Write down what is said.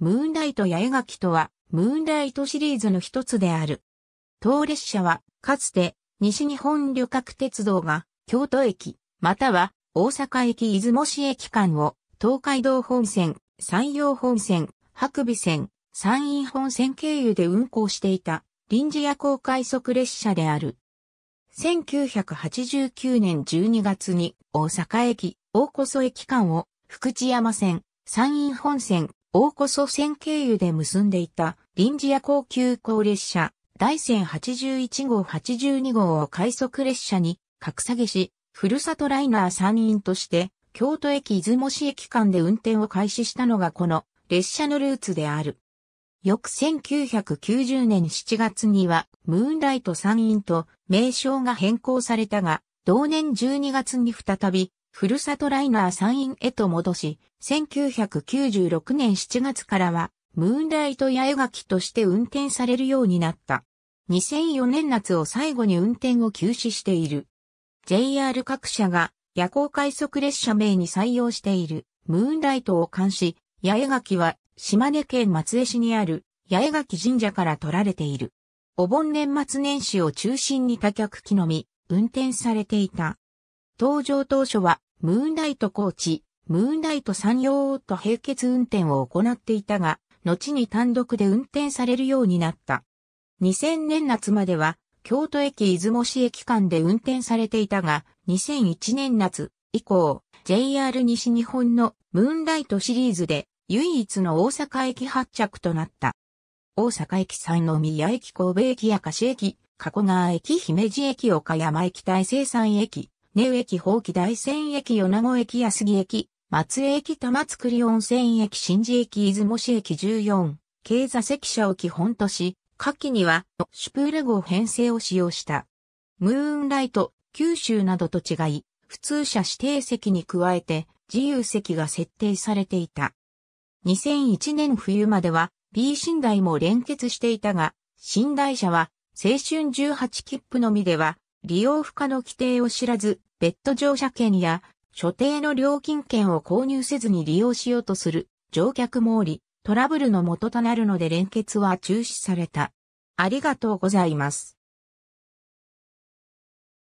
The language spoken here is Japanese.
ムーンライト八重垣とは、ムーンライトシリーズの一つである。当列車は、かつて、西日本旅客鉄道が、京都駅、または、大阪駅出雲市駅間を、東海道本線、山陽本線、白尾線、山陰本線経由で運行していた、臨時夜行快速列車である。1989年12月に、大阪駅、大こ駅間を、福知山線、山陰本線、大こそ線経由で結んでいた臨時夜行急行列車、大線81号82号を快速列車に格下げし、ふるさとライナー参院として、京都駅出雲市駅間で運転を開始したのがこの列車のルーツである。翌1990年7月には、ムーンライト参院と名称が変更されたが、同年12月に再び、ふるさとライナー山陰へと戻し、1996年7月からは、ムーンライト八重垣として運転されるようになった。2004年夏を最後に運転を休止している。JR 各社が夜行快速列車名に採用しているムーンライトを監視、八重垣は島根県松江市にある八重垣神社から取られている。お盆年末年始を中心に多客機のみ運転されていた。登場当初は、ムーンライトコーチ、ムーンライト山陽と並結運転を行っていたが、後に単独で運転されるようになった。2000年夏までは、京都駅出雲市駅間で運転されていたが、2001年夏以降、JR 西日本のムーンライトシリーズで唯一の大阪駅発着となった。大阪駅三宮駅神戸駅明石駅、加古川駅姫路駅岡山駅大西山駅、根駅宝器大仙駅米子駅安木駅、松江駅玉造温泉駅新寺駅出雲市駅14、経座関社を基本とし、下記にはシュプール号編成を使用した。ムーンライト、九州などと違い、普通車指定席に加えて自由席が設定されていた。2001年冬までは B 寝台も連結していたが、寝台車は青春18切符のみでは利用不可の規定を知らず、別途乗車券や所定の料金券を購入せずに利用しようとする乗客もおり、トラブルの元となるので連結は中止された。ありがとうございます。